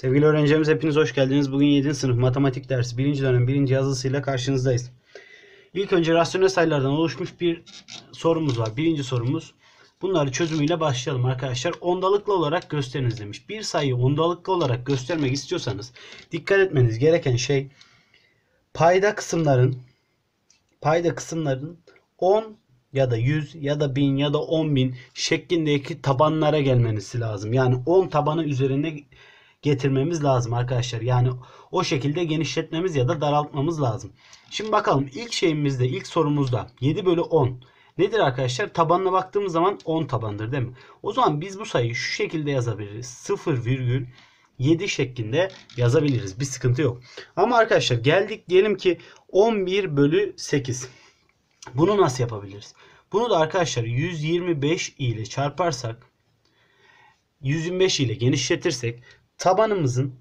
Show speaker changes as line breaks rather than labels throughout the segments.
Sevgili öğrencilerimiz hepiniz hoş geldiniz. Bugün 7. sınıf matematik dersi 1. dönem 1. yazısıyla karşınızdayız. İlk önce rasyonel sayılardan oluşmuş bir sorumuz var. Birinci sorumuz. Bunları çözümüyle başlayalım arkadaşlar. Ondalıklı olarak gösteriniz demiş. Bir sayıyı ondalıklı olarak göstermek istiyorsanız dikkat etmeniz gereken şey payda kısımların payda kısımların 10 ya da 100 ya da 1000 ya da 10.000 şeklindeki tabanlara gelmeniz lazım. Yani 10 tabanı üzerinde getirmemiz lazım arkadaşlar. Yani o şekilde genişletmemiz ya da daraltmamız lazım. Şimdi bakalım ilk şeyimizde ilk sorumuzda 7 bölü 10 nedir arkadaşlar? Tabanına baktığımız zaman 10 tabandır değil mi? O zaman biz bu sayıyı şu şekilde yazabiliriz. 0 virgül 7 şeklinde yazabiliriz. Bir sıkıntı yok. Ama arkadaşlar geldik diyelim ki 11 bölü 8. Bunu nasıl yapabiliriz? Bunu da arkadaşlar 125 ile çarparsak 125 ile genişletirsek tabanımızın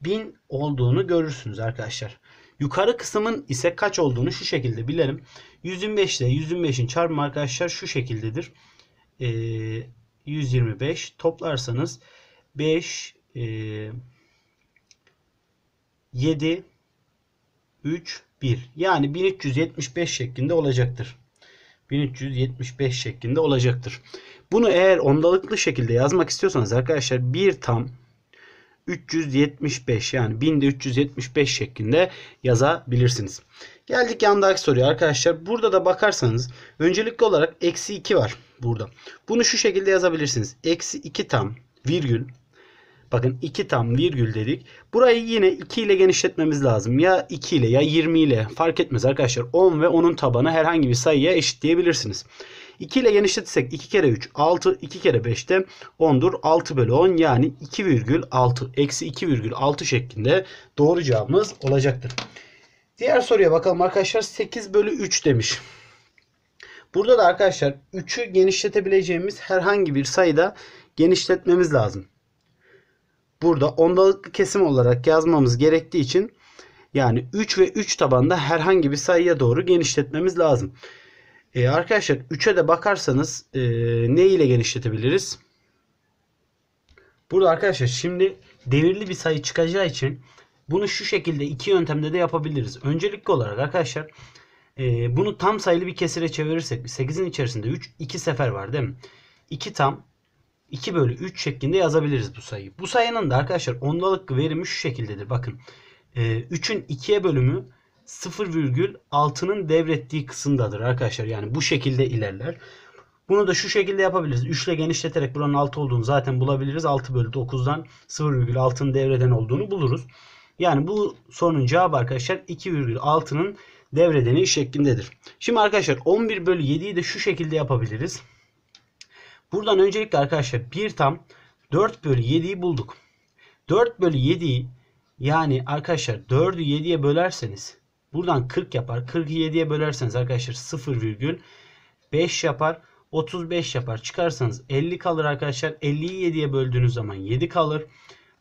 1000 olduğunu görürsünüz arkadaşlar. Yukarı kısmın ise kaç olduğunu şu şekilde bilelim. 125 ile 125'in çarpımı arkadaşlar şu şekildedir. Ee, e, 125 toplarsanız 5 e, 7 3 1 yani 1375 şeklinde olacaktır. 1375 şeklinde olacaktır. Bunu eğer ondalıklı şekilde yazmak istiyorsanız arkadaşlar 1 tam 375 yani binde 375 şeklinde yazabilirsiniz. Geldik yandaki soruya arkadaşlar. Burada da bakarsanız öncelikli olarak eksi 2 var burada. Bunu şu şekilde yazabilirsiniz. Eksi 2 tam virgül. Bakın 2 tam virgül dedik. Burayı yine 2 ile genişletmemiz lazım. Ya 2 ile ya 20 ile fark etmez arkadaşlar. 10 ve 10'un tabanı herhangi bir sayıya eşitleyebilirsiniz. 2 ile genişletirsek 2 kere 3 6 2 kere 5 de 10'dur. 6 bölü 10 yani 2,6 eksi 2,6 şeklinde doğru cevabımız olacaktır. Diğer soruya bakalım arkadaşlar 8 bölü 3 demiş. Burada da arkadaşlar 3'ü genişletebileceğimiz herhangi bir sayıda genişletmemiz lazım. Burada ondalık kesim olarak yazmamız gerektiği için yani 3 ve 3 tabanda herhangi bir sayıya doğru genişletmemiz lazım. E, arkadaşlar 3'e de bakarsanız e, ne ile genişletebiliriz? Burada arkadaşlar şimdi devirli bir sayı çıkacağı için bunu şu şekilde iki yöntemde de yapabiliriz. Öncelikli olarak arkadaşlar e, bunu tam sayılı bir kesire çevirirsek 8'in içerisinde 3 2 sefer var değil mi? 2 tam 2 bölü 3 şeklinde yazabiliriz bu sayıyı. Bu sayının da arkadaşlar ondalık verimi şu şekildedir. Bakın e, 3'ün 2'ye bölümü 0,6'nın devrettiği kısımdadır arkadaşlar. Yani bu şekilde ilerler. Bunu da şu şekilde yapabiliriz. 3 ile genişleterek buranın 6 olduğunu zaten bulabiliriz. 6 bölü 9'dan 0,6'nın devreden olduğunu buluruz. Yani bu sorunun cevabı arkadaşlar 2,6'nın devredeni şeklindedir. Şimdi arkadaşlar 11 bölü 7'yi de şu şekilde yapabiliriz. Buradan öncelikle arkadaşlar 1 tam 4 bölü 7'yi bulduk. 4 bölü 7'yi yani arkadaşlar 4'ü 7'ye bölerseniz Buradan 40 yapar. 47'ye bölerseniz arkadaşlar 0,5 yapar. 35 yapar. Çıkarsanız 50 kalır arkadaşlar. 50'yi 7'ye böldüğünüz zaman 7 kalır.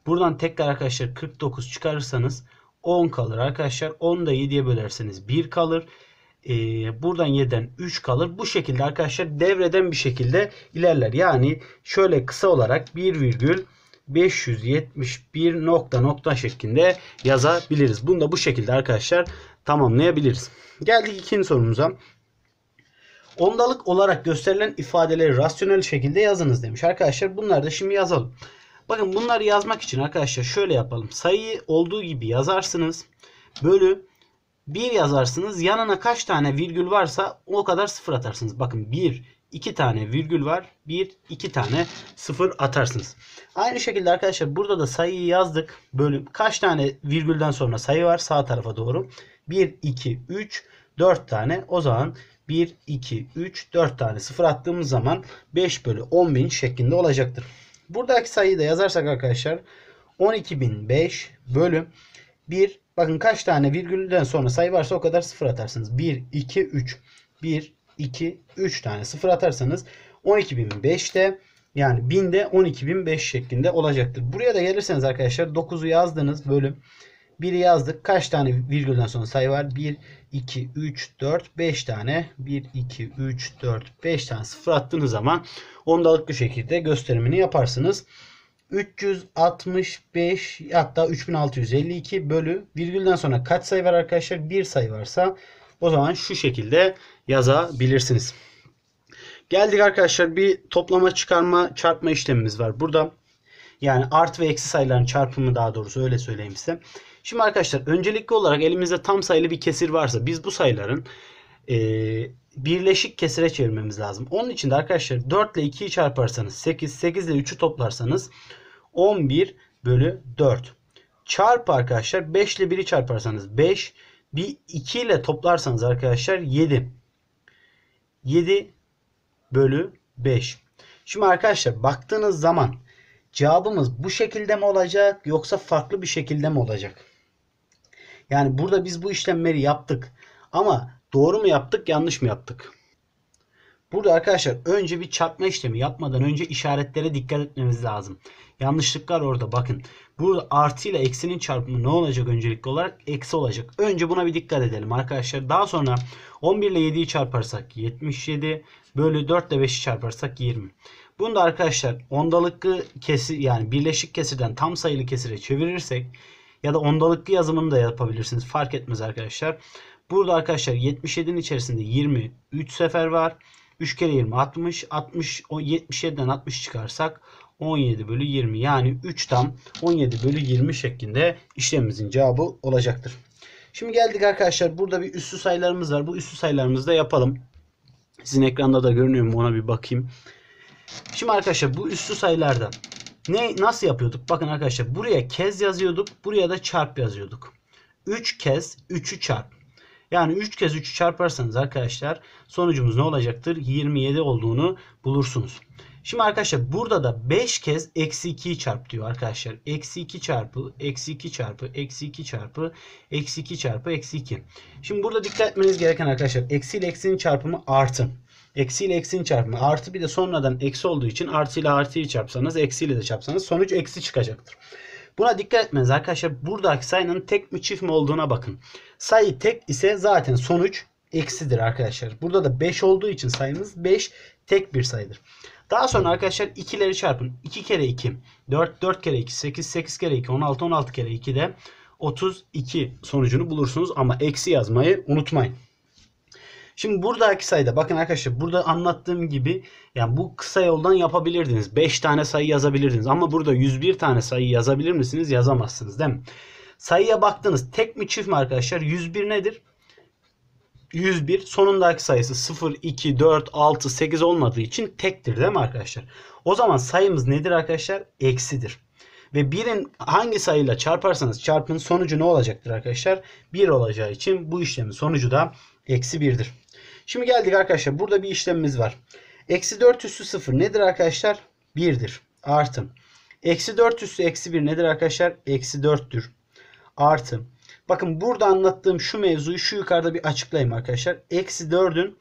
Buradan tekrar arkadaşlar 49 çıkarırsanız 10 kalır arkadaşlar. 10 da 7'ye bölerseniz 1 kalır. Ee, buradan 7'den 3 kalır. Bu şekilde arkadaşlar devreden bir şekilde ilerler. Yani şöyle kısa olarak 1,571 nokta nokta şeklinde yazabiliriz. Bunu da bu şekilde arkadaşlar tamamlayabiliriz. Geldik ikinci sorumuza. Ondalık olarak gösterilen ifadeleri rasyonel şekilde yazınız demiş. Arkadaşlar bunları da şimdi yazalım. Bakın bunları yazmak için arkadaşlar şöyle yapalım. Sayıyı olduğu gibi yazarsınız. Bölü 1 yazarsınız. Yanına kaç tane virgül varsa o kadar sıfır atarsınız. Bakın 1, 2 tane virgül var. 1, 2 tane sıfır atarsınız. Aynı şekilde arkadaşlar burada da sayıyı yazdık. Bölüm kaç tane virgülden sonra sayı var sağ tarafa doğru. 1, 2, 3, 4 tane. O zaman 1, 2, 3, 4 tane sıfır attığımız zaman 5 bölü 10 bin şeklinde olacaktır. Buradaki sayıyı da yazarsak arkadaşlar 12.005 bölü 1. Bakın kaç tane virgülden sonra sayı varsa o kadar sıfır atarsınız. 1, 2, 3. 1, 2, 3 tane sıfır atarsanız 12.005'te yani 1000'de 12.005 şeklinde olacaktır. Buraya da gelirseniz arkadaşlar 9'u yazdınız bölüm 1'i yazdık. Kaç tane virgülden sonra sayı var? 1, 2, 3, 4, 5 tane. 1, 2, 3, 4, 5 tane sıfır attığınız zaman ondalık bir şekilde gösterimini yaparsınız. 365 hatta 3652 bölü virgülden sonra kaç sayı var arkadaşlar? Bir sayı varsa o zaman şu şekilde yazabilirsiniz. Geldik arkadaşlar bir toplama çıkarma çarpma işlemimiz var. Burada yani artı ve eksi sayıların çarpımı daha doğrusu öyle söyleyeyim size. Şimdi arkadaşlar öncelikli olarak elimizde tam sayılı bir kesir varsa biz bu sayıların e, birleşik kesire çevirmemiz lazım. Onun için de arkadaşlar 4 ile 2'yi çarparsanız 8, 8 ile 3'ü toplarsanız 11 bölü 4. Çarp arkadaşlar 5 ile 1'i çarparsanız 5, bir 2 ile toplarsanız arkadaşlar 7. 7 bölü 5. Şimdi arkadaşlar baktığınız zaman cevabımız bu şekilde mi olacak yoksa farklı bir şekilde mi olacak? Yani burada biz bu işlemleri yaptık. Ama doğru mu yaptık yanlış mı yaptık? Burada arkadaşlar önce bir çarpma işlemi yapmadan önce işaretlere dikkat etmemiz lazım. Yanlışlıklar orada bakın. Burada artı ile eksinin çarpımı ne olacak öncelikli olarak? Eksi olacak. Önce buna bir dikkat edelim arkadaşlar. Daha sonra 11 ile 7'yi çarparsak 77 bölü 4 ile 5'i çarparsak 20. Bunu da arkadaşlar ondalıklı kesir yani birleşik kesirden tam sayılı kesire çevirirsek ya da ondalıklı yazımını da yapabilirsiniz. Fark etmez arkadaşlar. Burada arkadaşlar 77'nin içerisinde 23 sefer var. 3 kere 20 60. 60 77'den 60 çıkarsak 17 bölü 20 yani 3 tam 17 bölü 20 şeklinde işlemimizin cevabı olacaktır. Şimdi geldik arkadaşlar burada bir üssü sayılarımız var. Bu üssü sayılarımızı da yapalım. Sizin ekranda da görünüyor mu ona bir bakayım. Şimdi arkadaşlar bu üssü sayılardan ne, nasıl yapıyorduk? Bakın arkadaşlar buraya kez yazıyorduk. Buraya da çarp yazıyorduk. 3 kez 3'ü çarp. Yani 3 kez 3'ü çarparsanız arkadaşlar sonucumuz ne olacaktır? 27 olduğunu bulursunuz. Şimdi arkadaşlar burada da 5 kez eksi 2'yi çarp diyor arkadaşlar. Eksi 2 çarpı, eksi 2 çarpı, eksi 2 çarpı, eksi 2 çarpı, eksi 2. Şimdi burada dikkat etmeniz gereken arkadaşlar eksi ile eksinin çarpımı artı. Eksi ile eksinin çarpımı artı bir de sonradan eksi olduğu için artı ile artıyı çarpsanız eksiyle de çarpsanız sonuç eksi çıkacaktır. Buna dikkat etmeniz arkadaşlar. Buradaki sayının tek mi çift mi olduğuna bakın. Sayı tek ise zaten sonuç eksidir arkadaşlar. Burada da 5 olduğu için sayımız 5 tek bir sayıdır. Daha sonra arkadaşlar ikileri çarpın. 2 kere 2 4 4 kere 2 8 8 kere 2 16 16 kere 2 de 32 sonucunu bulursunuz ama eksi yazmayı unutmayın. Şimdi buradaki sayıda bakın arkadaşlar burada anlattığım gibi yani bu kısa yoldan yapabilirdiniz. 5 tane sayı yazabilirdiniz ama burada 101 tane sayı yazabilir misiniz? Yazamazsınız değil mi? Sayıya baktınız tek mi çift mi arkadaşlar? 101 nedir? 101 sonundaki sayısı 0, 2, 4, 6, 8 olmadığı için tektir değil mi arkadaşlar? O zaman sayımız nedir arkadaşlar? Eksidir. Ve birin hangi sayıyla çarparsanız çarpın sonucu ne olacaktır arkadaşlar? 1 olacağı için bu işlemin sonucu da eksi 1'dir. Şimdi geldik arkadaşlar. Burada bir işlemimiz var. Eksi 4 üssü 0 nedir arkadaşlar? 1'dir. Artı. Eksi 4 üssü eksi 1 nedir arkadaşlar? Eksi 4'tür. Artı. Bakın burada anlattığım şu mevzuyu şu yukarıda bir açıklayayım arkadaşlar. Eksi 4'ün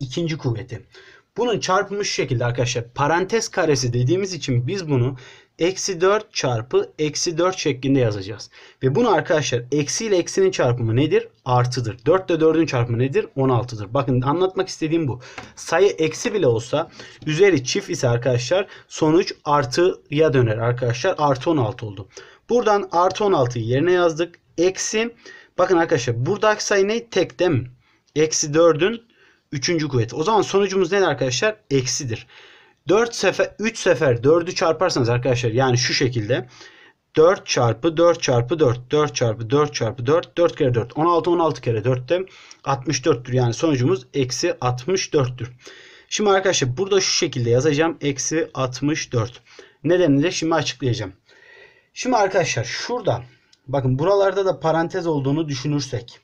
ikinci kuvveti. Bunun çarpılmış şekilde arkadaşlar. Parantez karesi dediğimiz için biz bunu eksi 4 çarpı eksi 4 şeklinde yazacağız. Ve bunu arkadaşlar eksi ile eksinin çarpımı nedir? Artıdır. 4 ile 4'ün çarpımı nedir? 16'dır. Bakın anlatmak istediğim bu. Sayı eksi bile olsa üzeri çift ise arkadaşlar sonuç artıya döner arkadaşlar. Artı 16 oldu. Buradan artı 16'yı yerine yazdık. Eksi bakın arkadaşlar buradaki sayı ne? Tek değil mi? Eksi 4'ün 3. kuvveti. O zaman sonucumuz nedir arkadaşlar? Eksidir. 4 sefer 3 sefer 4'ü çarparsanız arkadaşlar yani şu şekilde 4 çarpı 4 çarpı 4 4 çarpı 4 çarpı 4 4 kere 4 16 16 kere 4'te 64'tür yani sonucumuz eksi 64'tür. Şimdi arkadaşlar burada şu şekilde yazacağım eksi 64. Nedenini de şimdi açıklayacağım. Şimdi arkadaşlar şurada bakın buralarda da parantez olduğunu düşünürsek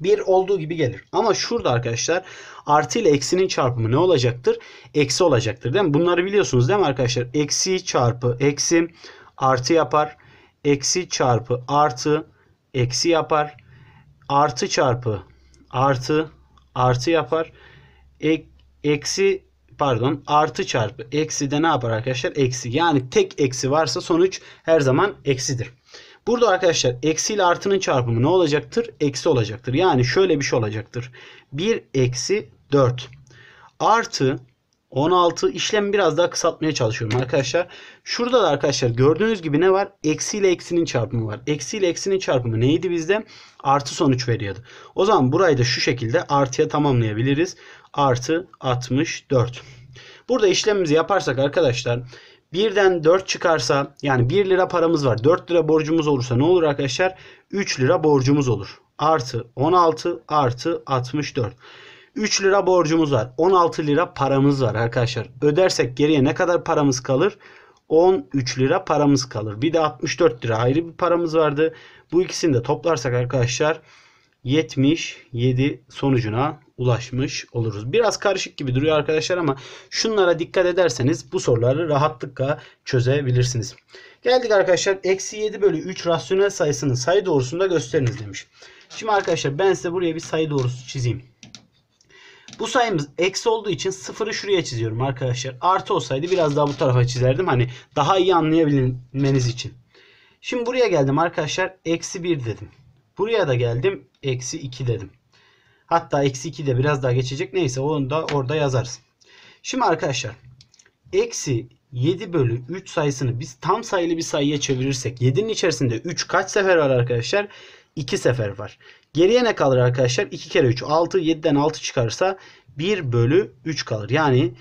1 olduğu gibi gelir. Ama şurada arkadaşlar artı ile eksinin çarpımı ne olacaktır? Eksi olacaktır değil mi? Bunları biliyorsunuz değil mi arkadaşlar? Eksi çarpı eksi artı yapar. Eksi çarpı artı eksi yapar. Artı çarpı artı artı yapar. Ek, eksi pardon artı çarpı eksi de ne yapar arkadaşlar? Eksi. Yani tek eksi varsa sonuç her zaman eksidir. Burada arkadaşlar eksi ile artının çarpımı ne olacaktır? Eksi olacaktır. Yani şöyle bir şey olacaktır. 1 eksi 4 artı 16 işlemi biraz daha kısaltmaya çalışıyorum arkadaşlar. Şurada da arkadaşlar gördüğünüz gibi ne var? Eksi ile eksinin çarpımı var. Eksi ile eksinin çarpımı neydi bizde? Artı sonuç veriyordu. O zaman burayı da şu şekilde artıya tamamlayabiliriz. Artı 64. Burada işlemimizi yaparsak arkadaşlar 1'den 4 çıkarsa yani 1 lira paramız var. 4 lira borcumuz olursa ne olur arkadaşlar? 3 lira borcumuz olur. Artı 16 artı 64. 3 lira borcumuz var. 16 lira paramız var arkadaşlar. Ödersek geriye ne kadar paramız kalır? 13 lira paramız kalır. Bir de 64 lira ayrı bir paramız vardı. Bu ikisini de toplarsak arkadaşlar 77 sonucuna ulaşmış oluruz. Biraz karışık gibi duruyor arkadaşlar ama şunlara dikkat ederseniz bu soruları rahatlıkla çözebilirsiniz. Geldik arkadaşlar. Eksi 7 bölü 3 rasyonel sayısının sayı doğrusunda gösteriniz demiş. Şimdi arkadaşlar ben size buraya bir sayı doğrusu çizeyim. Bu sayımız eksi olduğu için sıfırı şuraya çiziyorum arkadaşlar. Artı olsaydı biraz daha bu tarafa çizerdim. Hani daha iyi anlayabilmeniz için. Şimdi buraya geldim arkadaşlar. Eksi 1 dedim. Buraya da geldim. Eksi 2 dedim. Hatta eksi 2 de biraz daha geçecek. Neyse onu da orada yazarız. Şimdi arkadaşlar eksi 7 bölü 3 sayısını biz tam sayılı bir sayıya çevirirsek 7'nin içerisinde 3 kaç sefer var arkadaşlar? 2 sefer var. Geriye ne kalır arkadaşlar? 2 kere 3 6 7'den 6 çıkarsa 1 bölü 3 kalır. Yani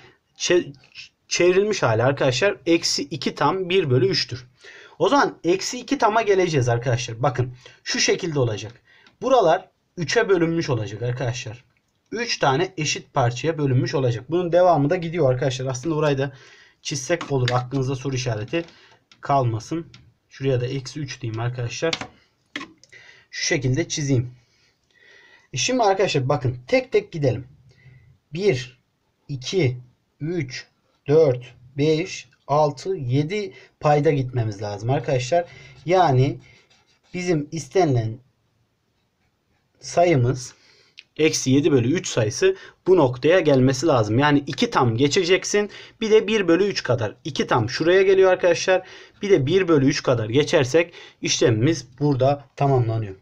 çevrilmiş hali arkadaşlar eksi 2 tam 1 bölü 3'tür. O zaman eksi 2 tama geleceğiz arkadaşlar. Bakın şu şekilde olacak. Buralar 3'e bölünmüş olacak arkadaşlar. 3 tane eşit parçaya bölünmüş olacak. Bunun devamı da gidiyor arkadaşlar. Aslında burayı da çizsek olur. Aklınızda soru işareti kalmasın. Şuraya da eksi 3 diyeyim arkadaşlar. Şu şekilde çizeyim. E şimdi arkadaşlar bakın tek tek gidelim. 1, 2, 3, 4, 5, 6, 7 payda gitmemiz lazım arkadaşlar. Yani bizim istenilen sayımız eksi 7 bölü 3 sayısı bu noktaya gelmesi lazım. Yani 2 tam geçeceksin. Bir de 1 bölü 3 kadar. 2 tam şuraya geliyor arkadaşlar. Bir de 1 bölü 3 kadar geçersek işlemimiz burada tamamlanıyor.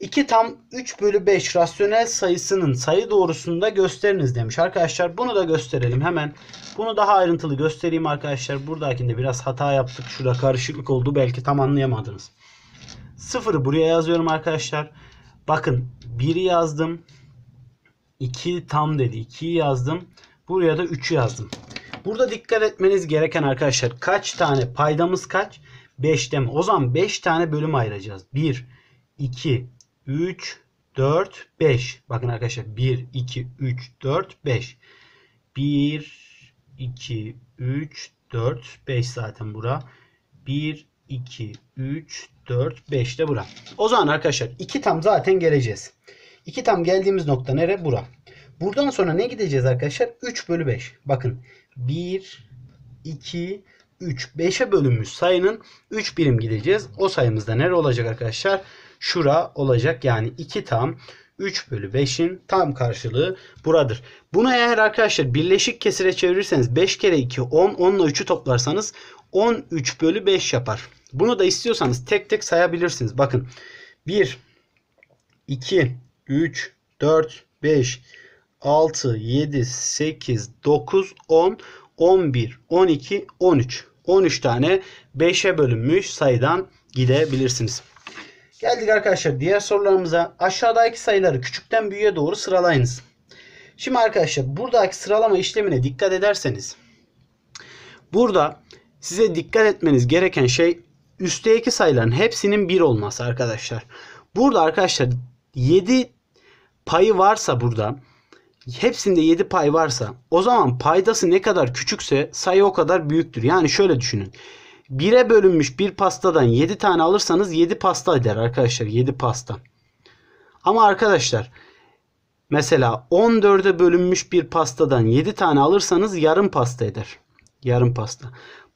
2 tam 3 bölü 5 rasyonel sayısının sayı doğrusunda gösteriniz demiş. Arkadaşlar bunu da gösterelim hemen. Bunu daha ayrıntılı göstereyim arkadaşlar. Buradakinde biraz hata yaptık. Şurada karışıklık oldu. Belki tam anlayamadınız. Sıfırı buraya yazıyorum arkadaşlar. Bakın 1'i yazdım. 2 tam dedi. 2'yi yazdım. Buraya da 3'ü yazdım. Burada dikkat etmeniz gereken arkadaşlar kaç tane paydamız kaç? 5 deme. O zaman 5 tane bölüm ayıracağız. 1, 2, 3, 4, 5. Bakın arkadaşlar 1, 2, 3, 4, 5. 1, 2, 3, 4, 5 zaten bura. 1, 2, 3, 4, 5 de bura. O zaman arkadaşlar 2 tam zaten geleceğiz. 2 tam geldiğimiz nokta nere? Bura. Buradan sonra ne gideceğiz arkadaşlar? 3 bölü 5. Bakın 1, 2, 3. 5'e bölünmüş sayının 3 birim gideceğiz. O sayımızda nere olacak arkadaşlar? Şura olacak. Yani 2 tam 3 bölü 5'in tam karşılığı buradır. Bunu eğer arkadaşlar birleşik kesire çevirirseniz 5 kere 2 10, 10 ile 3'ü toplarsanız 13 bölü 5 yapar. Bunu da istiyorsanız tek tek sayabilirsiniz. Bakın 1, 2, 3, 4, 5, 6, 7, 8, 9, 10, 11, 12, 13. 13 tane 5'e bölünmüş sayıdan gidebilirsiniz. Geldik arkadaşlar diğer sorularımıza. Aşağıdaki sayıları küçükten büyüğe doğru sıralayınız. Şimdi arkadaşlar buradaki sıralama işlemine dikkat ederseniz burada size dikkat etmeniz gereken şey üstteki sayıların hepsinin 1 olması arkadaşlar. Burada arkadaşlar 7 payı varsa burada hepsinde 7 pay varsa o zaman paydası ne kadar küçükse sayı o kadar büyüktür. Yani şöyle düşünün. 1'e bölünmüş bir pastadan 7 tane alırsanız 7 pasta eder arkadaşlar. 7 pasta. Ama arkadaşlar mesela 14'e bölünmüş bir pastadan 7 tane alırsanız yarım pasta eder. Yarım pasta.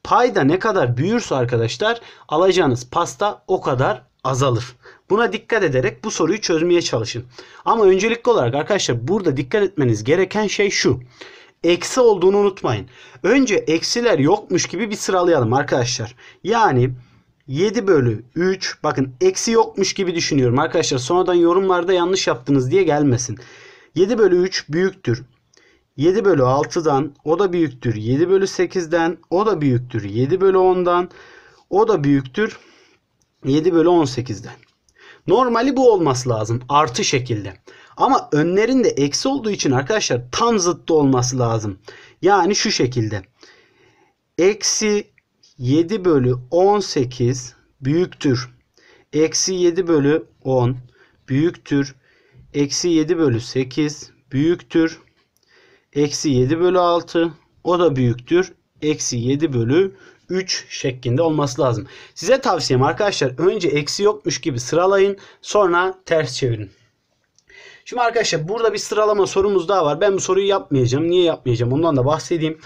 Payda ne kadar büyürse arkadaşlar alacağınız pasta o kadar azalır. Buna dikkat ederek bu soruyu çözmeye çalışın. Ama öncelikli olarak arkadaşlar burada dikkat etmeniz gereken şey şu. Eksi olduğunu unutmayın. Önce eksiler yokmuş gibi bir sıralayalım arkadaşlar. Yani 7 bölü 3 bakın eksi yokmuş gibi düşünüyorum arkadaşlar. Sonradan yorumlarda yanlış yaptınız diye gelmesin. 7 bölü 3 büyüktür. 7 bölü 6'dan o da büyüktür 7 bölü 8'den o da büyüktür 7 bölü 10'dan o da büyüktür 7 bölü 18'den. Normali bu olması lazım artı şekilde. Ama önlerinde eksi olduğu için arkadaşlar tam zıttı olması lazım. Yani şu şekilde. Eksi 7 bölü 18 büyüktür. Eksi 7 bölü 10 büyüktür. Eksi 7 bölü 8 büyüktür eksi 7 bölü 6 o da büyüktür. Eksi 7 bölü 3 şeklinde olması lazım. Size tavsiyem arkadaşlar önce eksi yokmuş gibi sıralayın sonra ters çevirin. Şimdi arkadaşlar burada bir sıralama sorumuz daha var. Ben bu soruyu yapmayacağım. Niye yapmayacağım ondan da bahsedeyim.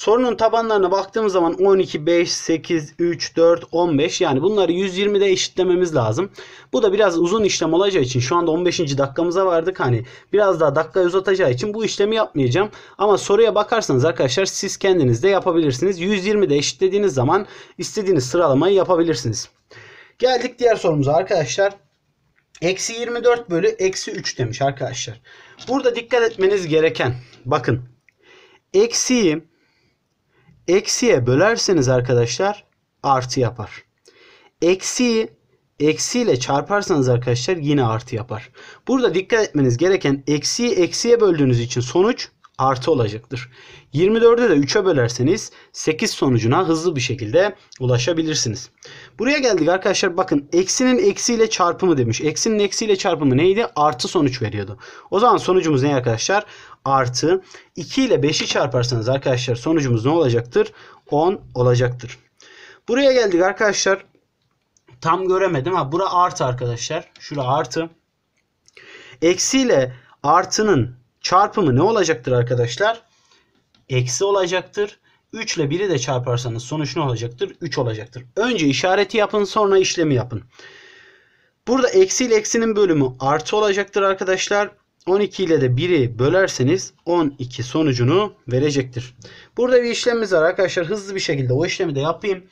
Sorunun tabanlarına baktığımız zaman 12, 5, 8, 3, 4, 15 yani bunları 120'de eşitlememiz lazım. Bu da biraz uzun işlem olacağı için şu anda 15. dakikamıza vardık. Hani biraz daha dakika uzatacağı için bu işlemi yapmayacağım. Ama soruya bakarsanız arkadaşlar siz kendiniz de yapabilirsiniz. 120'de eşitlediğiniz zaman istediğiniz sıralamayı yapabilirsiniz. Geldik diğer sorumuza arkadaşlar. Eksi 24 bölü eksi 3 demiş arkadaşlar. Burada dikkat etmeniz gereken bakın. Eksiyi eksiye bölerseniz arkadaşlar artı yapar. Eksiyi eksiyle çarparsanız arkadaşlar yine artı yapar. Burada dikkat etmeniz gereken eksiyi eksiye böldüğünüz için sonuç artı olacaktır. 24'e de 3'e bölerseniz 8 sonucuna hızlı bir şekilde ulaşabilirsiniz. Buraya geldik arkadaşlar bakın eksinin eksiyle çarpımı demiş. Eksinin eksiyle çarpımı neydi? Artı sonuç veriyordu. O zaman sonucumuz ne arkadaşlar? Artı 2 ile 5'i çarparsanız arkadaşlar sonucumuz ne olacaktır? 10 olacaktır. Buraya geldik arkadaşlar. Tam göremedim ha bura artı arkadaşlar. Şura artı. Eksiyle artının çarpımı ne olacaktır arkadaşlar? Eksi olacaktır. 3 ile 1'i de çarparsanız sonuç ne olacaktır? 3 olacaktır. Önce işareti yapın sonra işlemi yapın. Burada eksi ile eksinin bölümü artı olacaktır arkadaşlar. 12 ile de 1'i bölerseniz 12 sonucunu verecektir. Burada bir işlemimiz var arkadaşlar. Hızlı bir şekilde o işlemi de yapayım.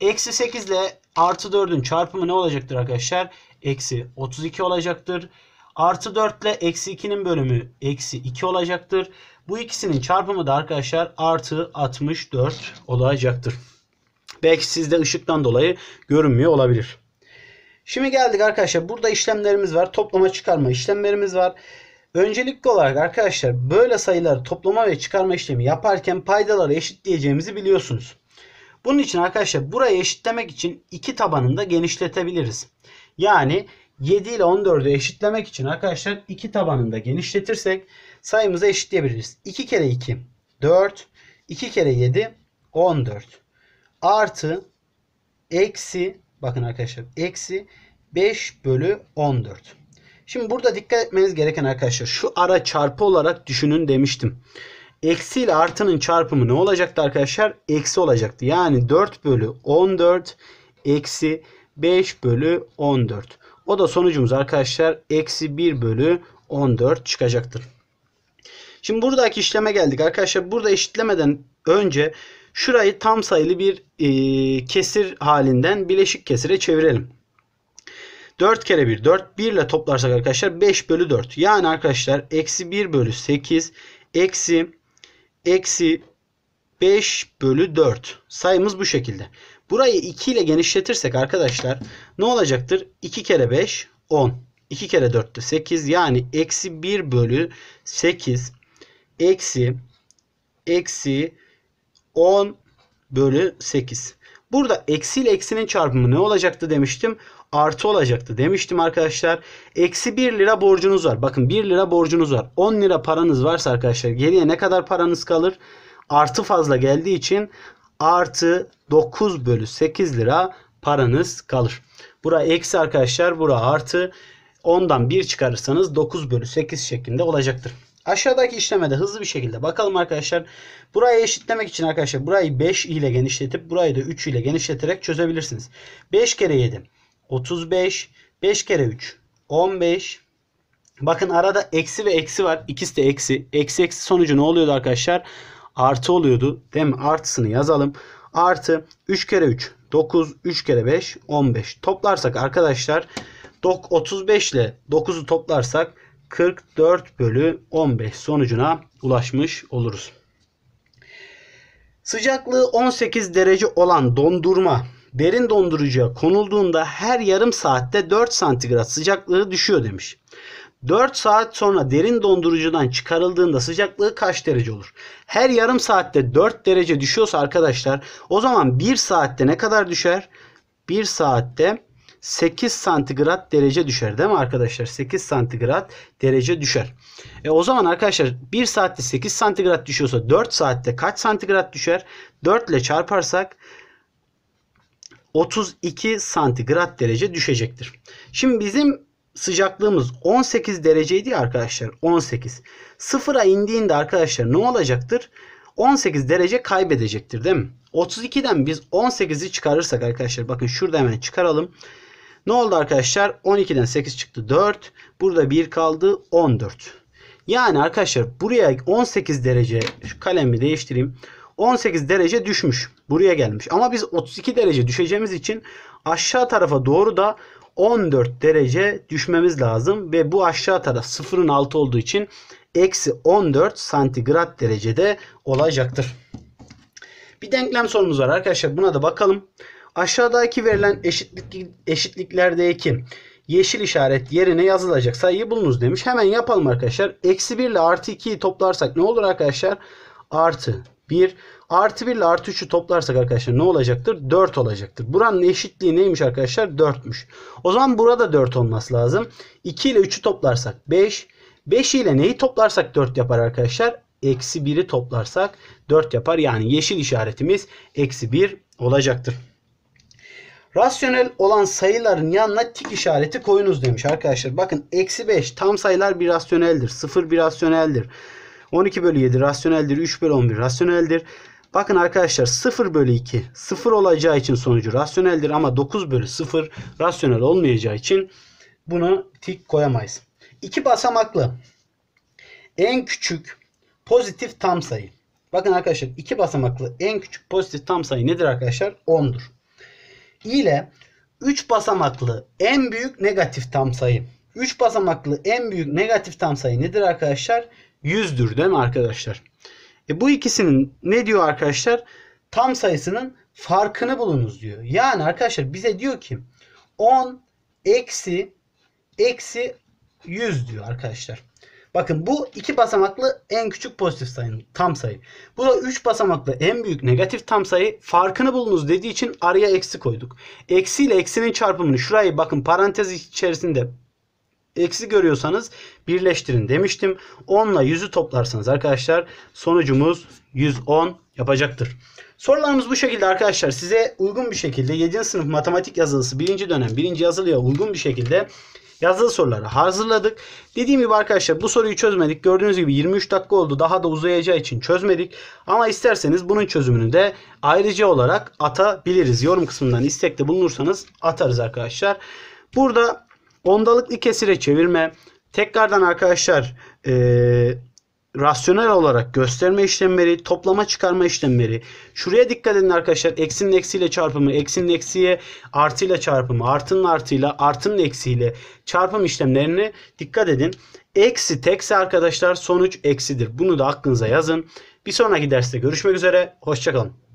Eksi 8 ile artı 4'ün çarpımı ne olacaktır arkadaşlar? Eksi 32 olacaktır. Artı 4 ile eksi 2'nin bölümü eksi 2 olacaktır. Bu ikisinin çarpımı da arkadaşlar artı 64 olacaktır. Belki sizde ışıktan dolayı görünmüyor olabilir. Şimdi geldik arkadaşlar. Burada işlemlerimiz var. Toplama çıkarma işlemlerimiz var. Öncelikli olarak arkadaşlar böyle sayıları toplama ve çıkarma işlemi yaparken paydaları eşitleyeceğimizi biliyorsunuz. Bunun için arkadaşlar burayı eşitlemek için iki tabanını da genişletebiliriz. Yani 7 ile 14'ü eşitlemek için arkadaşlar 2 tabanında genişletirsek sayımızı eşitleyebiliriz. 2 kere 2 4 2 kere 7 14 artı eksi bakın arkadaşlar eksi 5 bölü 14. Şimdi burada dikkat etmeniz gereken arkadaşlar şu ara çarpı olarak düşünün demiştim. Eksi ile artının çarpımı ne olacaktı arkadaşlar? Eksi olacaktı. Yani 4 bölü 14 eksi 5 bölü 14. O da sonucumuz arkadaşlar eksi 1 bölü 14 çıkacaktır. Şimdi buradaki işleme geldik. Arkadaşlar burada eşitlemeden önce şurayı tam sayılı bir e, kesir halinden bileşik kesire çevirelim. 4 kere 1 4 1 ile toplarsak arkadaşlar 5 bölü 4. Yani arkadaşlar eksi 1 bölü 8 eksi eksi 5 bölü 4 sayımız bu şekilde. Burayı 2 ile genişletirsek arkadaşlar ne olacaktır? 2 kere 5 10. 2 kere 4 de 8. Yani eksi 1 bölü 8 eksi eksi 10 bölü 8. Burada eksi ile eksinin çarpımı ne olacaktı demiştim. Artı olacaktı demiştim arkadaşlar. Eksi 1 lira borcunuz var. Bakın 1 lira borcunuz var. 10 lira paranız varsa arkadaşlar geriye ne kadar paranız kalır? Artı fazla geldiği için artı 9 bölü 8 lira paranız kalır. Bura eksi arkadaşlar. Bura artı. ondan 1 çıkarırsanız 9 bölü 8 şeklinde olacaktır. Aşağıdaki işlemede hızlı bir şekilde bakalım arkadaşlar. Burayı eşitlemek için arkadaşlar burayı 5 ile genişletip burayı da 3 ile genişleterek çözebilirsiniz. 5 kere 7 35 5 kere 3 15 Bakın arada eksi ve eksi var. İkisi de eksi. Eksi eksi sonucu ne oluyordu arkadaşlar? artı oluyordu. Değil mi? Artısını yazalım. Artı 3 kere 3 9 3 kere 5 15. Toplarsak arkadaşlar 35 ile 9'u toplarsak 44 bölü 15 sonucuna ulaşmış oluruz. Sıcaklığı 18 derece olan dondurma derin dondurucuya konulduğunda her yarım saatte 4 santigrat sıcaklığı düşüyor demiş. 4 saat sonra derin dondurucudan çıkarıldığında sıcaklığı kaç derece olur? Her yarım saatte 4 derece düşüyorsa arkadaşlar o zaman 1 saatte ne kadar düşer? 1 saatte 8 santigrat derece düşer değil mi arkadaşlar? 8 santigrat derece düşer. E o zaman arkadaşlar 1 saatte 8 santigrat düşüyorsa 4 saatte kaç santigrat düşer? 4 ile çarparsak 32 santigrat derece düşecektir. Şimdi bizim sıcaklığımız 18 dereceydi arkadaşlar. 18. Sıfıra indiğinde arkadaşlar ne olacaktır? 18 derece kaybedecektir değil mi? 32'den biz 18'i çıkarırsak arkadaşlar bakın şurada hemen çıkaralım. Ne oldu arkadaşlar? 12'den 8 çıktı 4. Burada 1 kaldı 14. Yani arkadaşlar buraya 18 derece şu kalemi değiştireyim. 18 derece düşmüş. Buraya gelmiş. Ama biz 32 derece düşeceğimiz için aşağı tarafa doğru da 14 derece düşmemiz lazım ve bu aşağı taraf sıfırın altı olduğu için eksi 14 santigrat derecede olacaktır. Bir denklem sorumuz var arkadaşlar. Buna da bakalım. Aşağıdaki verilen eşitlik, eşitliklerdeki yeşil işaret yerine yazılacak sayıyı bulunuz demiş. Hemen yapalım arkadaşlar. Eksi 1 ile artı 2'yi toplarsak ne olur arkadaşlar? Artı 1 Artı 1 ile artı 3'ü toplarsak arkadaşlar ne olacaktır? 4 olacaktır. Buranın eşitliği neymiş arkadaşlar? 4'müş. O zaman burada 4 olması lazım. 2 ile 3'ü toplarsak 5. 5 ile neyi toplarsak 4 yapar arkadaşlar? Eksi 1'i toplarsak 4 yapar. Yani yeşil işaretimiz eksi 1 olacaktır. Rasyonel olan sayıların yanına tik işareti koyunuz demiş arkadaşlar. Bakın eksi 5 tam sayılar bir rasyoneldir. 0 bir rasyoneldir. 12 bölü 7 rasyoneldir. 3 bölü 11 rasyoneldir. Bakın arkadaşlar 0 bölü 2 0 olacağı için sonucu rasyoneldir ama 9 bölü 0 rasyonel olmayacağı için bunu tik koyamayız. İki basamaklı en küçük pozitif tam sayı. Bakın arkadaşlar iki basamaklı en küçük pozitif tam sayı nedir arkadaşlar? 10'dur. İle 3 basamaklı en büyük negatif tam sayı. 3 basamaklı en büyük negatif tam sayı nedir arkadaşlar? 100'dür değil mi arkadaşlar? E bu ikisinin ne diyor arkadaşlar? Tam sayısının farkını bulunuz diyor. Yani arkadaşlar bize diyor ki 10 eksi eksi 100 diyor arkadaşlar. Bakın bu iki basamaklı en küçük pozitif sayının tam sayı. Bu da 3 basamaklı en büyük negatif tam sayı. Farkını bulunuz dediği için araya eksi koyduk. Eksi ile eksinin çarpımını şurayı bakın parantez içerisinde eksi görüyorsanız birleştirin demiştim. 10 ile 100'ü toplarsanız arkadaşlar sonucumuz 110 yapacaktır. Sorularımız bu şekilde arkadaşlar. Size uygun bir şekilde 7. sınıf matematik yazılısı 1. dönem 1. yazılıya uygun bir şekilde yazılı soruları hazırladık. Dediğim gibi arkadaşlar bu soruyu çözmedik. Gördüğünüz gibi 23 dakika oldu. Daha da uzayacağı için çözmedik. Ama isterseniz bunun çözümünü de ayrıca olarak atabiliriz. Yorum kısmından istekte bulunursanız atarız arkadaşlar. Burada Ondalıklı kesire çevirme. Tekrardan arkadaşlar e, rasyonel olarak gösterme işlemleri, toplama çıkarma işlemleri. Şuraya dikkat edin arkadaşlar. Eksinin eksiyle çarpımı, eksinin eksiye artıyla çarpımı, artının artıyla, artının eksiyle çarpım işlemlerini dikkat edin. Eksi tekse arkadaşlar sonuç eksidir. Bunu da aklınıza yazın. Bir sonraki derste görüşmek üzere. Hoşçakalın.